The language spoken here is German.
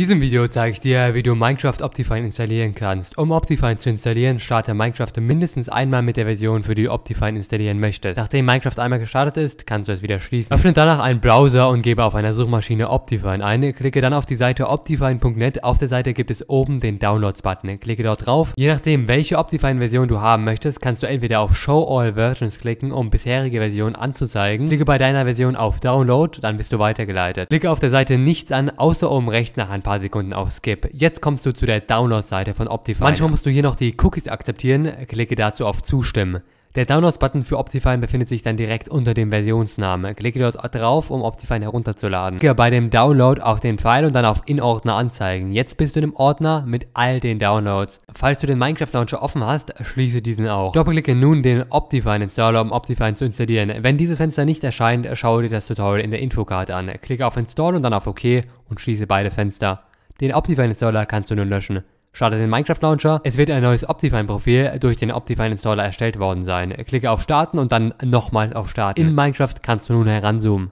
In diesem Video zeige ich dir, wie du Minecraft Optifine installieren kannst. Um Optifine zu installieren, starte Minecraft mindestens einmal mit der Version, für die du Optifine installieren möchtest. Nachdem Minecraft einmal gestartet ist, kannst du es wieder schließen. Öffne danach einen Browser und gebe auf einer Suchmaschine Optifine ein. Klicke dann auf die Seite optifine.net. Auf der Seite gibt es oben den Downloads-Button. Klicke dort drauf. Je nachdem, welche Optifine-Version du haben möchtest, kannst du entweder auf Show All Versions klicken, um bisherige Versionen anzuzeigen. Klicke bei deiner Version auf Download, dann bist du weitergeleitet. Klicke auf der Seite nichts an, außer oben rechts nach ein paar paar Sekunden auf Skip. Jetzt kommst du zu der Download-Seite von Optifine. Manchmal musst du hier noch die Cookies akzeptieren, klicke dazu auf Zustimmen. Der Downloads-Button für Optifine befindet sich dann direkt unter dem Versionsname. Klicke dort drauf, um Optifine herunterzuladen. Klicke bei dem Download auf den Pfeil und dann auf In-Ordner anzeigen. Jetzt bist du in dem Ordner mit all den Downloads. Falls du den Minecraft-Launcher offen hast, schließe diesen auch. Doppelklicke nun den Optifine-Installer, um Optifine zu installieren. Wenn dieses Fenster nicht erscheint, schaue dir das Tutorial in der Infokarte an. Klicke auf Install und dann auf OK und schließe beide Fenster. Den Optifine-Installer kannst du nun löschen. Starte den Minecraft Launcher. Es wird ein neues Optifine-Profil durch den Optifine-Installer erstellt worden sein. Klicke auf Starten und dann nochmals auf Starten. In Minecraft kannst du nun heranzoomen.